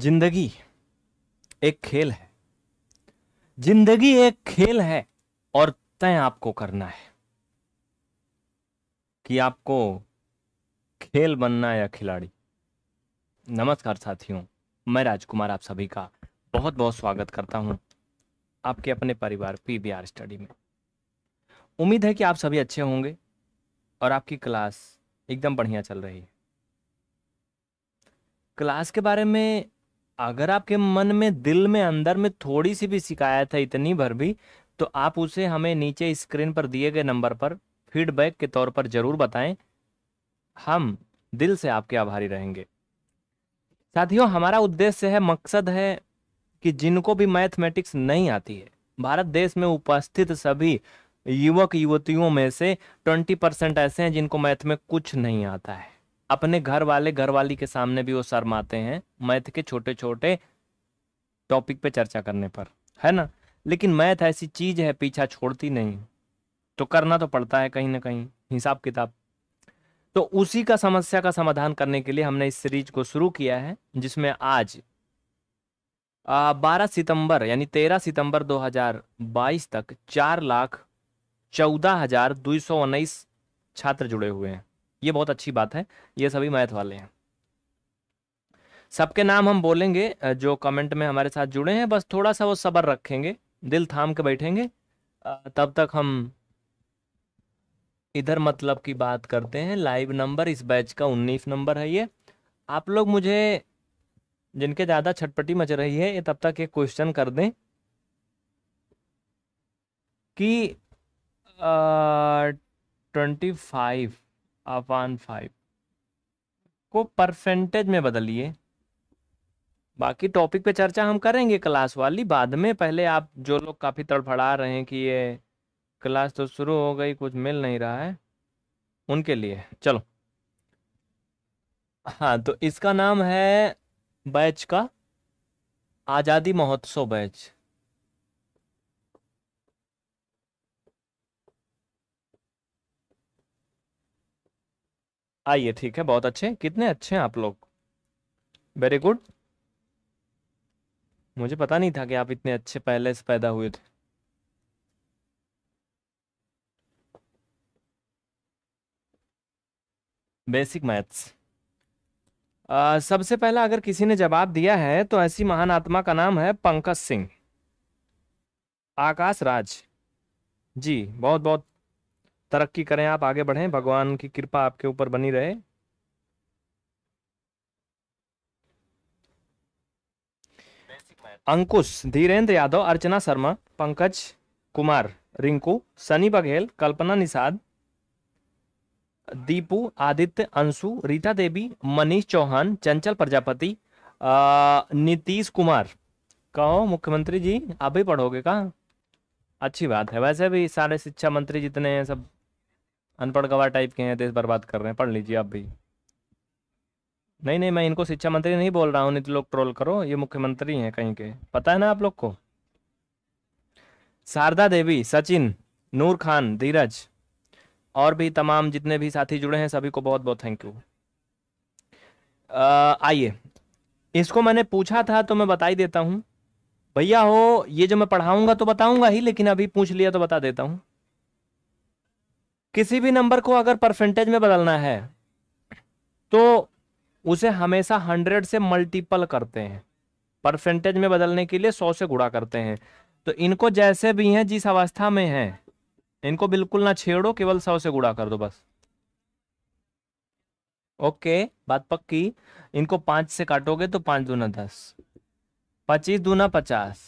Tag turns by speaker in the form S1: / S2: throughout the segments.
S1: जिंदगी एक खेल है जिंदगी एक खेल है और तय आपको करना है कि आपको खेल बनना या खिलाड़ी नमस्कार साथियों मैं राजकुमार आप सभी का बहुत बहुत स्वागत करता हूं आपके अपने परिवार पीबीआर स्टडी में उम्मीद है कि आप सभी अच्छे होंगे और आपकी क्लास एकदम बढ़िया चल रही है क्लास के बारे में अगर आपके मन में दिल में अंदर में थोड़ी सी भी शिकायत है इतनी भर भी तो आप उसे हमें नीचे स्क्रीन पर दिए गए नंबर पर फीडबैक के तौर पर ज़रूर बताएं हम दिल से आपके आभारी रहेंगे साथियों हमारा उद्देश्य है मकसद है कि जिनको भी मैथमेटिक्स नहीं आती है भारत देश में उपस्थित सभी युवक युवतियों में से 20 परसेंट ऐसे हैं जिनको मैथ में कुछ नहीं आता है अपने घर वाले घर वाली के सामने भी वो शर्माते हैं मैथ के छोटे छोटे टॉपिक पे चर्चा करने पर है ना लेकिन मैथ ऐसी चीज़ है पीछा छोड़ती नहीं तो करना तो पड़ता है कहीं ना कहीं हिसाब किताब तो उसी का समस्या का समाधान करने के लिए हमने इस सीरीज को शुरू किया है जिसमें आज बारह सितंबर यानी तेरह सितंबर 2022 तक चार लाख चौदह हजार दो सौ उन्नीस छात्र जुड़े हुए हैं ये बहुत अच्छी बात है ये सभी मैथ वाले हैं सबके नाम हम बोलेंगे जो कमेंट में हमारे साथ जुड़े हैं बस थोड़ा सा वो सब्र रखेंगे दिल थाम के बैठेंगे तब तक हम इधर मतलब की बात करते हैं लाइव नंबर इस बैच का उन्नीस नंबर है ये आप लोग मुझे जिनके ज़्यादा छटपटी मच रही है ये तब तक एक क्वेश्चन कर दें कि ट्वेंटी फाइव अपान फाइव को परसेंटेज में बदलिए बाकी टॉपिक पे चर्चा हम करेंगे क्लास वाली बाद में पहले आप जो लोग काफ़ी तड़फड़ा रहे हैं कि ये क्लास तो शुरू हो गई कुछ मिल नहीं रहा है उनके लिए चलो हाँ तो इसका नाम है बैच का आज़ादी महोत्सव बैच आइए ठीक है बहुत अच्छे कितने अच्छे हैं आप लोग वेरी गुड मुझे पता नहीं था कि आप इतने अच्छे पहले से पैदा हुए थे बेसिक मैथ्स सबसे पहला अगर किसी ने जवाब दिया है तो ऐसी महान आत्मा का नाम है पंकज सिंह आकाश राज जी बहुत बहुत तरक्की करें आप आगे बढ़ें भगवान की कृपा आपके ऊपर बनी रहे अंकुश धीरेन्द्र यादव अर्चना शर्मा पंकज कुमार रिंकू सनी बघेल कल्पना निषाद दीपू आदित्य अंशु रीता देवी मनीष चौहान चंचल प्रजापति नीतीश कुमार कहो मुख्यमंत्री जी आप ही पढ़ोगे कहा अच्छी बात है वैसे भी सारे शिक्षा मंत्री जितने हैं सब अनपढ़ गवार टाइप के हैं देश बर्बाद कर रहे हैं पढ़ लीजिए आप भी नहीं नहीं मैं इनको शिक्षा मंत्री नहीं बोल रहा हूँ नहीं तो लोग ट्रोल करो ये मुख्यमंत्री हैं कहीं के पता है ना आप लोग को शारदा देवी सचिन नूर खान धीरज और भी तमाम जितने भी साथी जुड़े हैं सभी को बहुत बहुत थैंक यू आइए इसको मैंने पूछा था तो मैं बता ही देता हूँ भैया हो ये जो मैं पढ़ाऊंगा तो बताऊंगा ही लेकिन अभी पूछ लिया तो बता देता हूँ किसी भी नंबर को अगर परसेंटेज में बदलना है तो उसे हमेशा हंड्रेड से मल्टीपल करते हैं परसेंटेज में बदलने के लिए सौ से गुड़ा करते हैं तो इनको जैसे भी हैं जिस अवस्था में हैं इनको बिल्कुल ना छेड़ो केवल सौ से गुड़ा कर दो बस ओके बात पक्की इनको पांच से काटोगे तो पांच दूना दस पच्चीस दूना पचास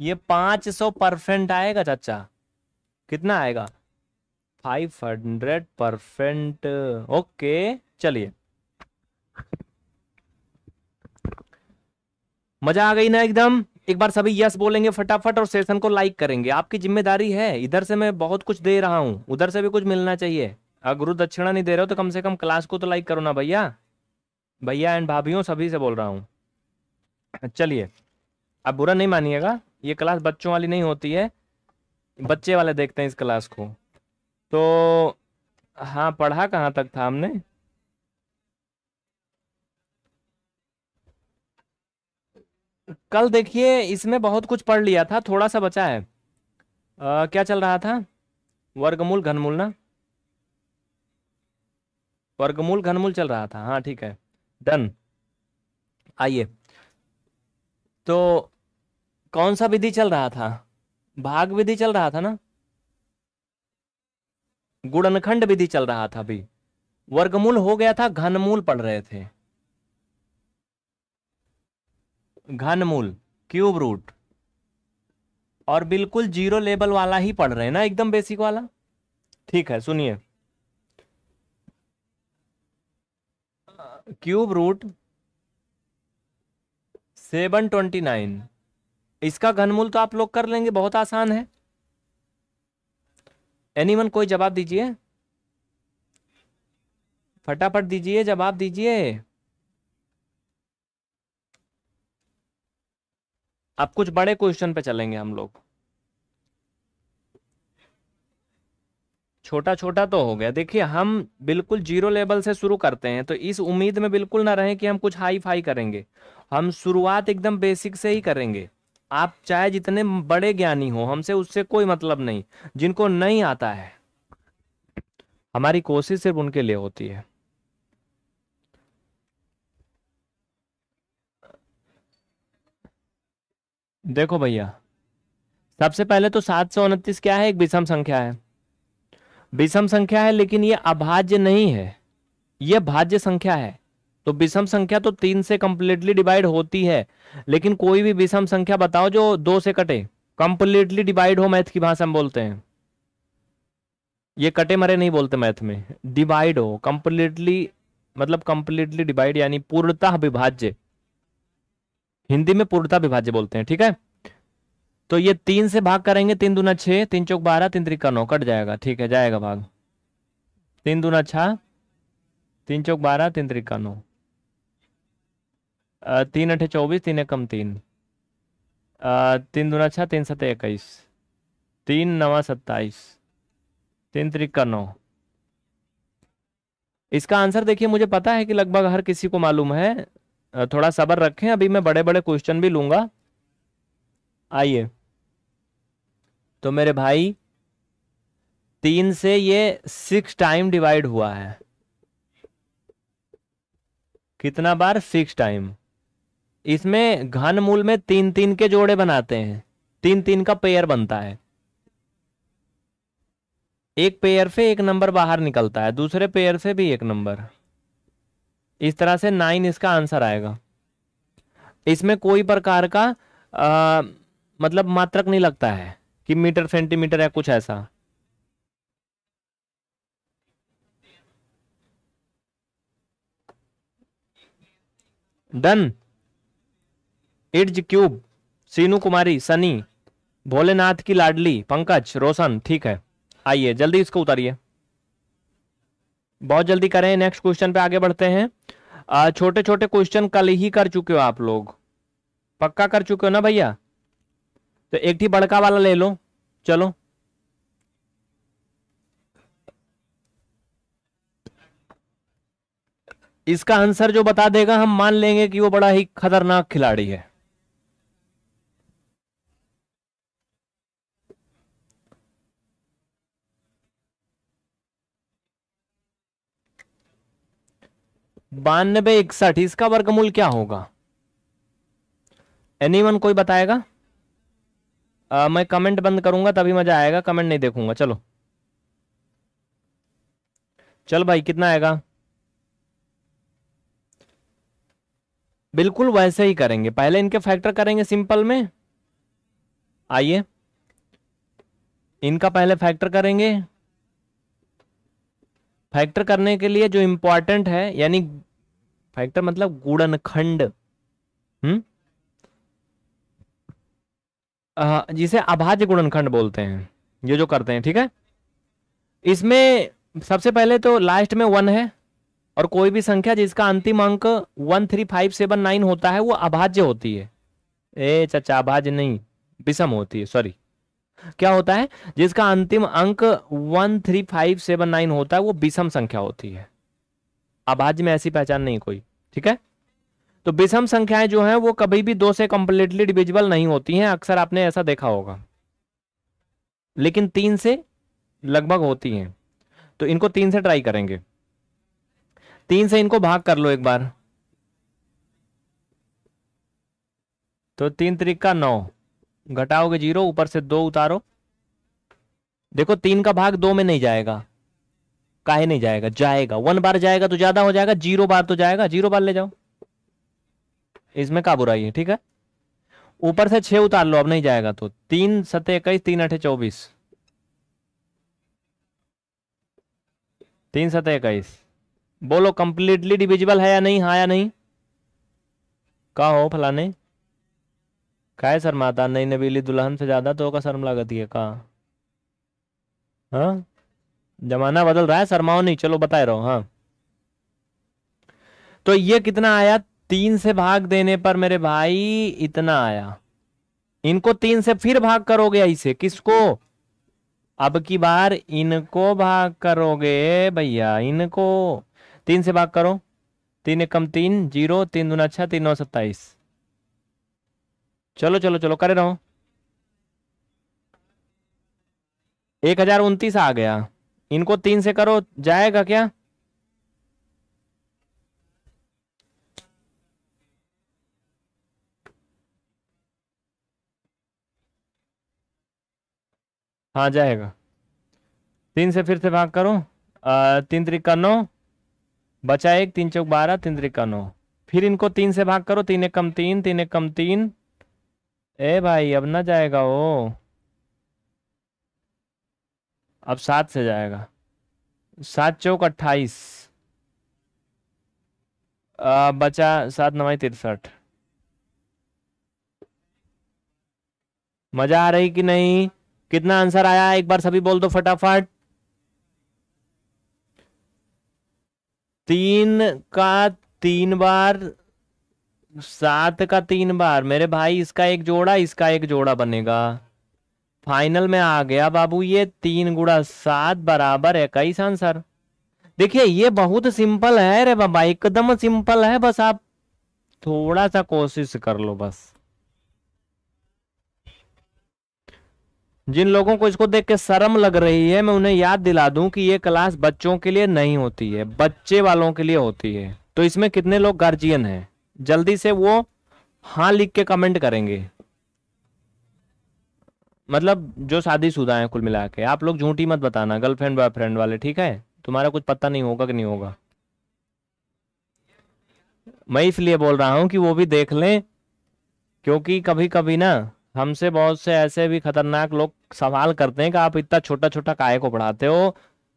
S1: ये पांच सौ परसेंट आएगा चाचा कितना आएगा फाइव हंड्रेड परसेंट ओके चलिए मजा आ गई ना एकदम एक बार सभी यस बोलेंगे फटाफट और सेशन को लाइक करेंगे आपकी जिम्मेदारी है इधर से मैं बहुत कुछ दे रहा हूं उधर से भी कुछ मिलना चाहिए अगर गुरु दक्षिणा नहीं दे रहे हो तो कम से कम क्लास को तो लाइक करो ना भैया भैया एंड भाभी सभी से बोल रहा हूं चलिए आप बुरा नहीं मानिएगा ये क्लास बच्चों वाली नहीं होती है बच्चे वाले देखते हैं इस क्लास को तो हाँ पढ़ा कहाँ तक था हमने कल देखिए इसमें बहुत कुछ पढ़ लिया था थोड़ा सा बचा है आ, क्या चल रहा था वर्गमूल घनमूल ना वर्गमूल घनमूल चल रहा था हाँ ठीक है डन आइए तो कौन सा विधि चल रहा था भाग विधि चल रहा था ना गुणनखंड विधि चल रहा था अभी वर्गमूल हो गया था घनमूल पढ़ रहे थे घनमूल क्यूब रूट और बिल्कुल जीरो लेवल वाला ही पढ़ रहे हैं ना एकदम बेसिक वाला ठीक है सुनिए cube root seven twenty nine इसका घनमूल तो आप लोग कर लेंगे बहुत आसान है एनीवन कोई जवाब दीजिए फटाफट दीजिए जवाब दीजिए अब कुछ बड़े क्वेश्चन पे चलेंगे हम लोग छोटा छोटा तो हो गया देखिए हम बिल्कुल जीरो लेवल से शुरू करते हैं तो इस उम्मीद में बिल्कुल ना रहें कि हम कुछ हाई फाई करेंगे हम शुरुआत एकदम बेसिक से ही करेंगे आप चाहे जितने बड़े ज्ञानी हो हमसे उससे कोई मतलब नहीं जिनको नहीं आता है हमारी कोशिश सिर्फ उनके लिए होती है देखो भैया सबसे पहले तो सात सौ उनतीस क्या है एक विषम संख्या है विषम संख्या है लेकिन यह अभाज्य नहीं है यह भाज्य संख्या है तो विषम संख्या तो तीन से कंप्लीटली डिवाइड होती है लेकिन कोई भी विषम संख्या बताओ जो दो से कटे कंप्लीटली डिवाइड हो मैथ की भाषा में बोलते हैं ये कटे मरे नहीं बोलते मैथ में डिवाइड हो कंप्लीटली मतलब कंप्लीटली डिवाइड यानी पूर्णता विभाज्य हिंदी में पूर्णता विभाज्य बोलते हैं ठीक है तो ये तीन से भाग करेंगे तीन दुना छह तीन चौक बारह तीन त्रिका नौ कट जाएगा ठीक है जाएगा भाग तीन दुना छः तीन चौक बारह तीन त्रिका नौ तीन अठे चौबीस तीन एकम तीन तीन दुना छः तीन सत इक्कीस तीन नवा सत्ताईस तीन त्रिक्का नौ इसका आंसर देखिए मुझे पता है कि लगभग हर किसी को मालूम है थोड़ा सबर रखें अभी मैं बड़े बड़े क्वेश्चन भी लूंगा आइए तो मेरे भाई तीन से ये सिक्स टाइम डिवाइड हुआ है कितना बार सिक्स टाइम इसमें घन मूल में तीन तीन के जोड़े बनाते हैं तीन तीन का पेयर बनता है एक पेयर से एक नंबर बाहर निकलता है दूसरे पेयर से भी एक नंबर इस तरह से नाइन इसका आंसर आएगा इसमें कोई प्रकार का आ, मतलब मात्रक नहीं लगता है कि मीटर सेंटीमीटर या कुछ ऐसा डन इर्ज क्यूब सीनू कुमारी सनी भोलेनाथ की लाडली पंकज रोशन ठीक है आइए जल्दी इसको उतारिए बहुत जल्दी करें नेक्स्ट क्वेश्चन पे आगे बढ़ते हैं छोटे छोटे क्वेश्चन कल ही कर चुके हो आप लोग पक्का कर चुके हो ना भैया तो एक ही बड़का वाला ले लो चलो इसका आंसर जो बता देगा हम मान लेंगे कि वो बड़ा ही खतरनाक खिलाड़ी है बानबे इकसठ इसका वर्गमूल क्या होगा एनीवन कोई बताएगा आ, मैं कमेंट बंद करूंगा तभी मजा आएगा कमेंट नहीं देखूंगा चलो चल भाई कितना आएगा बिल्कुल वैसे ही करेंगे पहले इनके फैक्टर करेंगे सिंपल में आइए इनका पहले फैक्टर करेंगे फैक्टर करने के लिए जो इंपॉर्टेंट है यानी फैक्टर मतलब गुणनखंड हम्म जिसे अभाज्य गुणनखंड बोलते हैं ये जो करते हैं ठीक है इसमें सबसे पहले तो लास्ट में वन है और कोई भी संख्या जिसका अंतिम अंक one three five seven nine होता है वो अभाज्य होती है ए चचा अभाज्य नहीं विषम होती है सॉरी क्या होता है जिसका अंतिम अंक one three five seven nine होता है वो विषम संख्या होती है अभाज्य में ऐसी पहचान नहीं कोई ठीक है तो विषम संख्याएं जो हैं वो कभी भी दो से कंप्लीटली डिविजिबल नहीं होती हैं अक्सर आपने ऐसा देखा होगा लेकिन तीन से लगभग होती हैं तो इनको तीन से ट्राई करेंगे तीन से इनको भाग कर लो एक बार तो तीन तरीका नौ घटाओगे जीरो ऊपर से दो उतारो देखो तीन का भाग दो में नहीं जाएगा काहे नहीं जाएगा जाएगा वन बार जाएगा तो ज्यादा हो जाएगा जीरो बार तो जाएगा जीरो बार ले जाओ इसमें का बुराई है ठीक है ऊपर से छह उतार लो अब नहीं जाएगा तो तीन सतह इक्कीस तीन अठे चौबीस तीन सत इक्कीस बोलो कंप्लीटली डिविजिबल है या नहीं हाँ या नहीं कहा हो फलाने काय शर्माता नई नबीली दुल्हन से ज्यादा तो का शर्म लागत है का हाँ जमाना बदल रहा है शर्माओ नहीं चलो बता रहो हाँ तो ये कितना आया तीन से भाग देने पर मेरे भाई इतना आया इनको तीन से फिर भाग करोगे ऐसे किसको अब की बार इनको भाग करोगे भैया इनको तीन से भाग करो तीन एक कम तीन जीरो तीन दुना छह तीन नौ सत्ताईस चलो चलो चलो करे रहो एक हजार उनतीस आ गया इनको तीन से करो जाएगा क्या हाँ जाएगा तीन से फिर से भाग करो तीन तीन त्रिका नौ बचा एक तीन चौक बारह तीन त्रिका नौ फिर इनको तीन से भाग करो तीन एक कम तीन तीन एक कम तीन ए भाई अब ना जाएगा वो अब सात से जाएगा सात चौक अट्ठाईस बचा सात नवाई तिरसठ मजा आ रही कि नहीं कितना आंसर आया एक बार सभी बोल दो फटाफट तीन का तीन बार सात का तीन बार मेरे भाई इसका एक जोड़ा इसका एक जोड़ा बनेगा फाइनल में आ गया बाबू ये तीन गुड़ा सात बराबर इक्कीस आंसर देखिए ये बहुत सिंपल है रे बाबा एकदम सिंपल है बस आप थोड़ा सा कोशिश कर लो बस जिन लोगों को इसको देख के शर्म लग रही है मैं उन्हें याद दिला दूं कि ये क्लास बच्चों के लिए नहीं होती है बच्चे वालों के लिए होती है तो इसमें कितने लोग गार्जियन हैं जल्दी से वो हाँ लिख के कमेंट करेंगे मतलब जो शादीशुदा है कुल मिला के आप लोग झूठी मत बताना गर्लफ्रेंड बॉयफ्रेंड वाले ठीक है तुम्हारा कुछ पता नहीं होगा कि नहीं होगा मैं इसलिए बोल रहा हूं कि वो भी देख लें क्योंकि कभी कभी ना हमसे बहुत से ऐसे भी खतरनाक लोग सवाल करते हैं कि आप इतना छोटा छोटा काय को पढ़ाते हो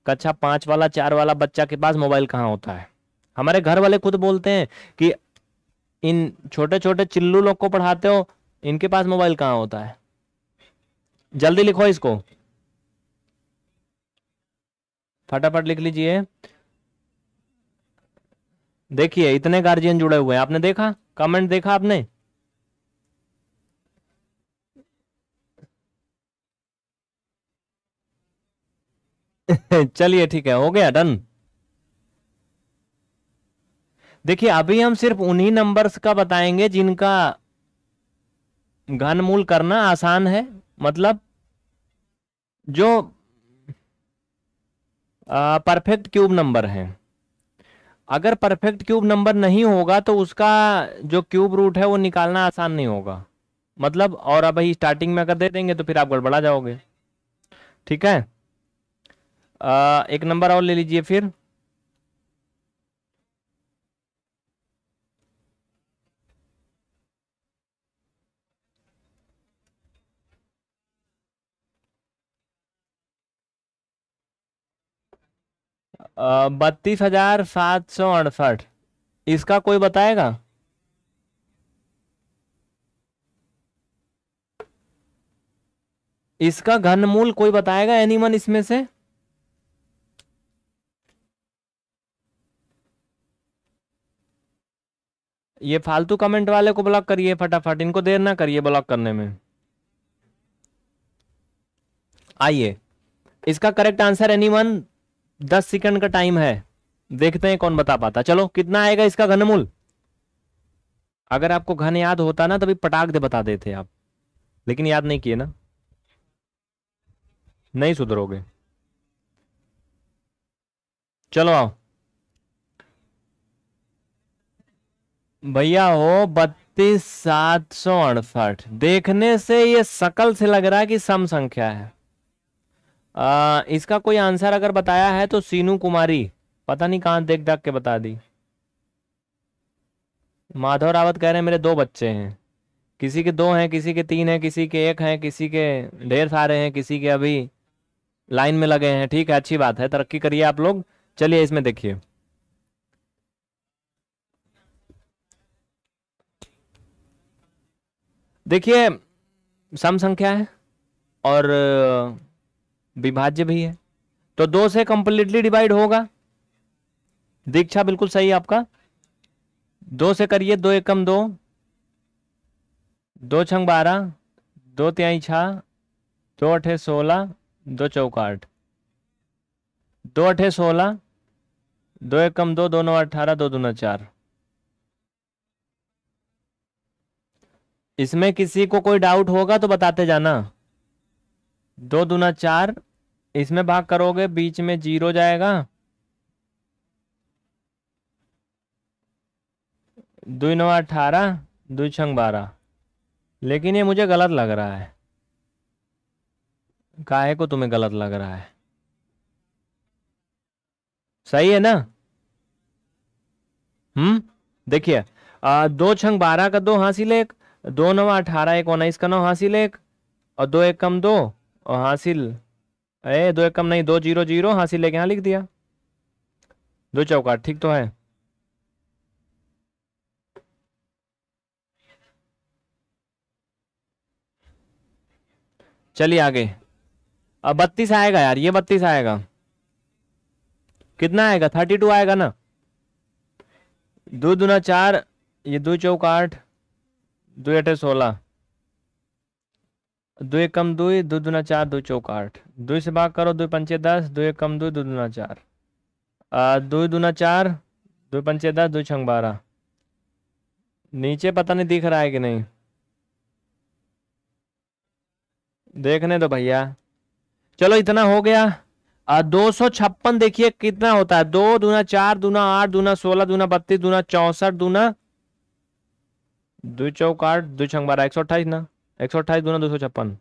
S1: कक्षा पांच वाला चार वाला बच्चा के पास मोबाइल कहाँ होता है हमारे घर वाले खुद बोलते हैं कि इन छोटे छोटे चिल्लू लोग को पढ़ाते हो इनके पास मोबाइल कहाँ होता है जल्दी लिखो इसको फटाफट लिख लीजिए देखिए इतने गार्जियन जुड़े हुए हैं आपने देखा कमेंट देखा आपने चलिए ठीक है हो गया डन देखिए अभी हम सिर्फ उन्हीं नंबर्स का बताएंगे जिनका घनमूल करना आसान है मतलब जो परफेक्ट क्यूब नंबर है अगर परफेक्ट क्यूब नंबर नहीं होगा तो उसका जो क्यूब रूट है वो निकालना आसान नहीं होगा मतलब और अब ही स्टार्टिंग में अगर दे देंगे तो फिर आप गड़बड़ा जाओगे ठीक है आ, एक नंबर और ले लीजिए फिर बत्तीस हजार सात सौ अड़सठ इसका कोई बताएगा इसका घनमूल कोई बताएगा एनीमन इसमें से ये फालतू कमेंट वाले को ब्लॉक करिए फटाफट इनको देर ना करिए ब्लॉक करने में आइए इसका करेक्ट आंसर एनीमन दस सेकंड का टाइम है देखते हैं कौन बता पाता चलो कितना आएगा इसका घनमूल अगर आपको घन याद होता ना तभी पटाख दे बता देते आप लेकिन याद नहीं किए ना नहीं सुधरोगे चलो आओ भैया हो बत्तीस सात सौ अड़सठ देखने से ये सकल से लग रहा है कि सम संख्या है आ, इसका कोई आंसर अगर बताया है तो सीनू कुमारी पता नहीं कहां देख देख के बता दी माधव रावत कह रहे हैं मेरे दो बच्चे हैं किसी के दो हैं किसी के तीन हैं किसी के एक हैं किसी के ढेर सारे हैं किसी के अभी लाइन में लगे हैं ठीक है अच्छी बात है तरक्की करिए आप लोग चलिए इसमें देखिए देखिए सम संख्या है और विभाज्य भी है तो दो से कंप्लीटली डिवाइड होगा दीक्षा बिल्कुल सही है आपका दो से करिए दो एकम दो दो छंग बारह दो त्याई छा दो अठे सोलह दो चौकाठ दो अठे सोलह दो एकम दो दो नौ अठारह दो नौ चार इसमें किसी को कोई डाउट होगा तो बताते जाना दो दूना चार इसमें भाग करोगे बीच में जीरो जाएगा दो नौ अठारह दो छंग बारह लेकिन ये मुझे गलत लग रहा है काहे को तुम्हें गलत लग रहा है सही है ना हम्म देखिए दो छंग बारह का दो हासिल एक दो नवा अठारह एक उन्नीस का नौ हासिल एक और दो एक कम दो और हासिल ए दो एक कम नहीं दो जीरो जीरो हासिल लेके यहाँ लिख दिया दो चौकाट ठीक तो है चलिए आगे अब बत्तीस आएगा यार ये बत्तीस आएगा कितना आएगा थर्टी टू आएगा ना दो दूना चार ये दो चौक आठ दो अठे सोलह दो एक कम दुई दो दूना चार दो चौक आठ दो से भाग करो दो पंचे दस दो एक कम दुई दो दुना चार दो दूना चार दो पंचे दस दो छंग बारह नीचे पता नहीं दिख रहा है कि नहीं देखने दो भैया चलो इतना हो गया दो सौ छप्पन देखिए कितना होता है दो दूना चार दूना आठ दूना सोलह दूना बत्तीस दूना चौसठ दूना दो चौक आठ दो छंग बारह एक सौ अट्ठाईस ना एक सौ अट्ठाईस गुना दो सौ छप्पन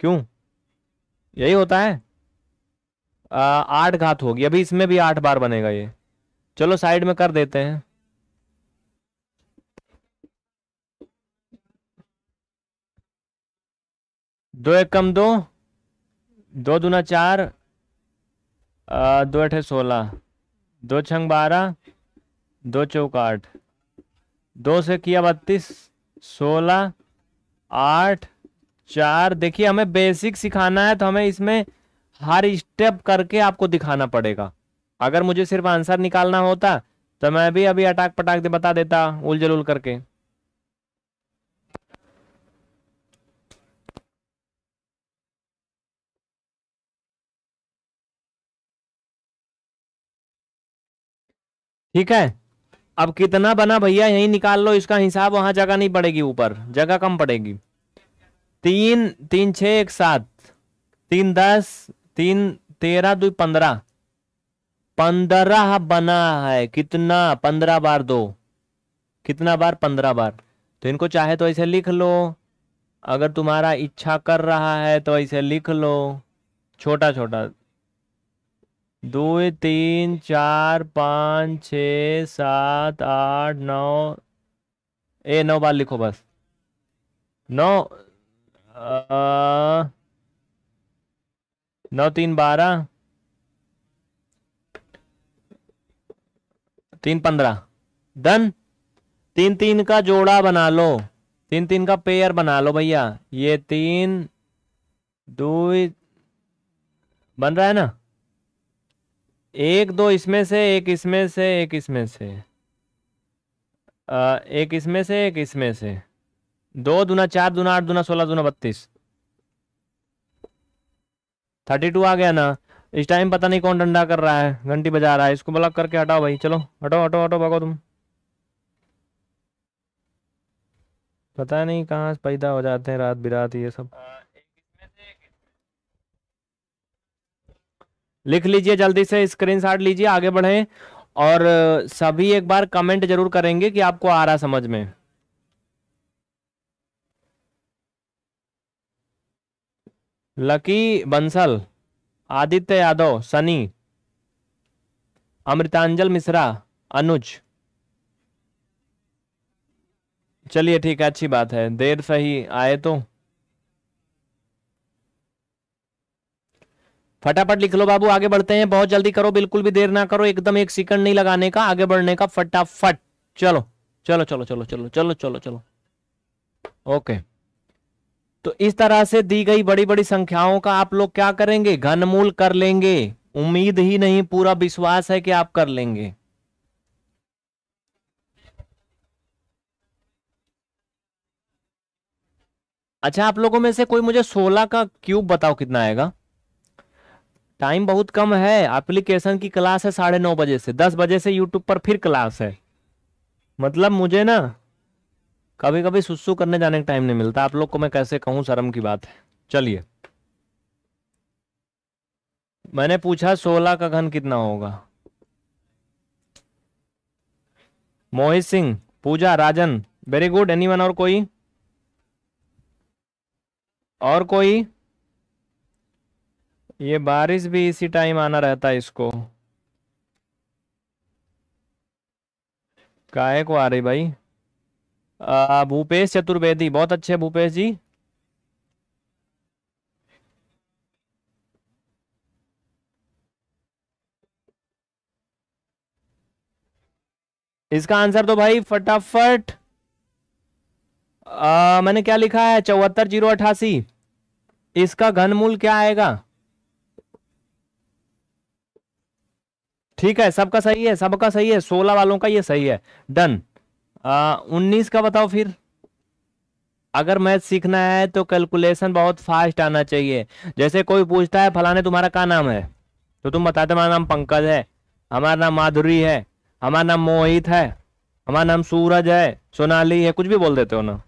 S1: क्यों यही होता है आठ घात होगी अभी इसमें भी आठ बार बनेगा ये चलो साइड में कर देते हैं दो एक कम दो दो दूना चार आ, दो अठे सोलह दो छंग बारह दो चौक आठ दो से किया बत्तीस सोलह आठ चार देखिए हमें बेसिक सिखाना है तो हमें इसमें हर स्टेप करके आपको दिखाना पड़ेगा अगर मुझे सिर्फ आंसर निकालना होता तो मैं भी अभी अटाक पटाक दे बता देता उलझल उल करके ठीक है अब कितना बना भैया यही निकाल लो इसका हिसाब वहां जगह नहीं पड़ेगी ऊपर जगह कम पड़ेगी तीन तीन छ एक सात तीन दस तीन तेरह दो पंद्रह पंद्रह बना है कितना पंद्रह बार दो कितना बार पंद्रह बार तो इनको चाहे तो ऐसे लिख लो अगर तुम्हारा इच्छा कर रहा है तो ऐसे लिख लो छोटा छोटा दो तीन चार पाँच छ सात आठ नौ ए नौ बार लिखो बस नौ आ, नौ तीन बारह तीन पंद्रह डन तीन तीन का जोड़ा बना लो तीन तीन का पेयर बना लो भैया ये तीन दो बन रहा है ना एक दो इसमें से एक इसमें से एक इसमें से एक इसमें से एक इसमें से दो दुना चार दुना आठ दुना सोलह दुना बत्तीस थर्टी टू आ गया ना इस टाइम पता नहीं कौन डंडा कर रहा है घंटी बजा रहा है इसको ब्लॉक करके हटाओ भाई चलो हटो हटो हटो भागो तुम पता नहीं कहाँ पैदा हो जाते हैं रात बिरात ये सब लिख लीजिए जल्दी से स्क्रीनशॉट लीजिए आगे बढ़े और सभी एक बार कमेंट जरूर करेंगे कि आपको आ रहा समझ में लकी बंसल आदित्य यादव सनी अमृतांजल मिश्रा अनुज चलिए ठीक है अच्छी बात है देर सही आए तो फटाफट लिख लो बाबू आगे बढ़ते हैं बहुत जल्दी करो बिल्कुल भी देर ना करो एकदम एक सेकंड नहीं लगाने का आगे बढ़ने का फटाफट चलो चलो चलो चलो चलो चलो चलो चलो ओके तो इस तरह से दी गई बड़ी बड़ी संख्याओं का आप लोग क्या करेंगे घनमूल कर लेंगे उम्मीद ही नहीं पूरा विश्वास है कि आप कर लेंगे अच्छा आप लोगों में से कोई मुझे सोलह का क्यूब बताओ कितना आएगा टाइम बहुत कम है एप्लीकेशन की क्लास है साढ़े नौ बजे से दस बजे से यूट्यूब पर फिर क्लास है मतलब मुझे ना कभी कभी सुसु करने जाने का टाइम नहीं मिलता आप लोग को मैं कैसे कहूं शर्म की बात है चलिए मैंने पूछा सोलह का घन कितना होगा Mohit Singh Pooja Rajan very good anyone और कोई और कोई ये बारिश भी इसी टाइम आना रहता है इसको काय को आ रही भाई भूपेश चतुर्वेदी बहुत अच्छे भूपेश जी इसका आंसर तो भाई फटाफट आ, मैंने क्या लिखा है चौहत्तर जीरो अठासी इसका घनमूल क्या आएगा ठीक है सबका सही है सबका सही है सोलह वालों का ये सही है डन उन्नीस का बताओ फिर अगर मैथ सीखना है तो कैलकुलेशन बहुत फास्ट आना चाहिए जैसे कोई पूछता है फलाने तुम्हारा क्या नाम है तो तुम बताते हमारा नाम पंकज है हमारा नाम माधुरी है हमारा नाम मोहित है हमारा नाम सूरज है सोनाली है कुछ भी बोल देते हो ना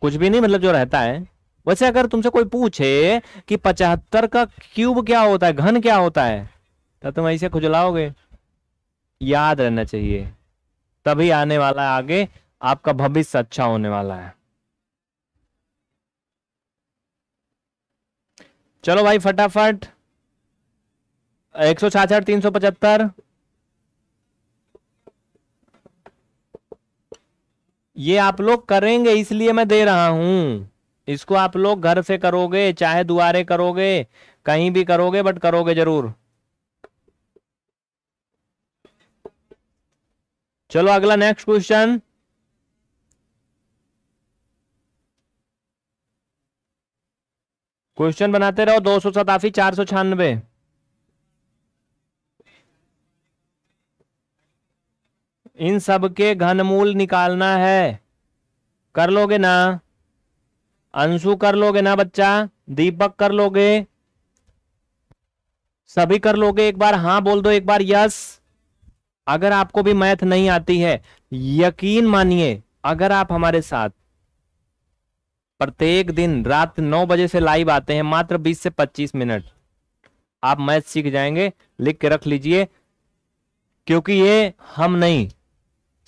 S1: कुछ भी नहीं मतलब जो रहता है वैसे अगर तुमसे कोई पूछे कि पचहत्तर का क्यूब क्या होता है घन क्या होता है तो तुम ऐसे खुजलाओगे याद रहना चाहिए तभी आने वाला है आगे आपका भविष्य अच्छा होने वाला है चलो भाई फटाफट एक सौ छाछठ तीन सौ पचहत्तर ये आप लोग करेंगे इसलिए मैं दे रहा हूं इसको आप लोग घर से करोगे चाहे दुआरे करोगे कहीं भी करोगे बट करोगे जरूर चलो अगला नेक्स्ट क्वेश्चन क्वेश्चन बनाते रहो दो सौ सतासी चार सौ छियानबे इन सबके घनमूल निकालना है कर लोगे ना अंशु कर लोगे ना बच्चा दीपक कर लोगे सभी कर लोगे एक बार हाँ बोल दो एक बार यस अगर आपको भी मैथ नहीं आती है यकीन मानिए अगर आप हमारे साथ प्रत्येक दिन रात नौ बजे से लाइव आते हैं मात्र बीस से पच्चीस मिनट आप मैथ सीख जाएंगे लिख के रख लीजिए क्योंकि ये हम नहीं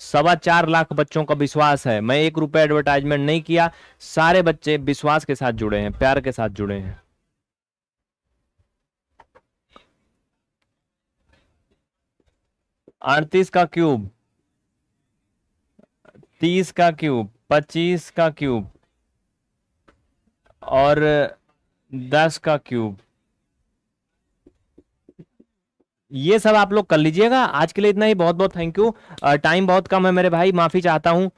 S1: सवा चार लाख बच्चों का विश्वास है मैं एक रुपए एडवर्टाइजमेंट नहीं किया सारे बच्चे विश्वास के साथ जुड़े हैं प्यार के साथ जुड़े हैं अड़तीस का क्यूब तीस का क्यूब पच्चीस का क्यूब और दस का क्यूब ये सब आप लोग कर लीजिएगा आज के लिए इतना ही बहुत बहुत थैंक यू टाइम बहुत कम है मेरे भाई माफ़ी चाहता हूँ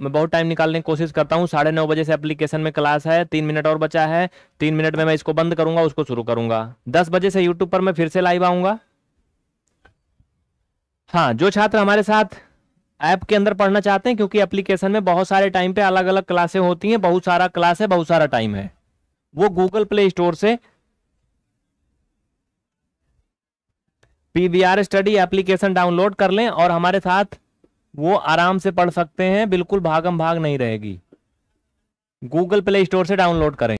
S1: मैं बहुत टाइम निकालने की कोशिश करता हूँ साढ़े नौ बजे से एप्लीकेशन में क्लास है तीन मिनट और बचा है तीन मिनट में मैं इसको बंद करूंगा उसको शुरू करूंगा दस बजे से यूट्यूब पर मैं फिर से लाइव आऊंगा हाँ जो छात्र हमारे साथ ऐप के अंदर पढ़ना चाहते हैं क्योंकि एप्लीकेशन में बहुत सारे टाइम पे अलग अलग क्लासे होती है बहुत सारा क्लास है बहुत सारा टाइम है वो गूगल प्ले स्टोर से पीवीआर स्टडी एप्लीकेशन डाउनलोड कर लें और हमारे साथ वो आराम से पढ़ सकते हैं बिल्कुल भागम भाग नहीं रहेगी गूगल प्ले स्टोर से डाउनलोड करें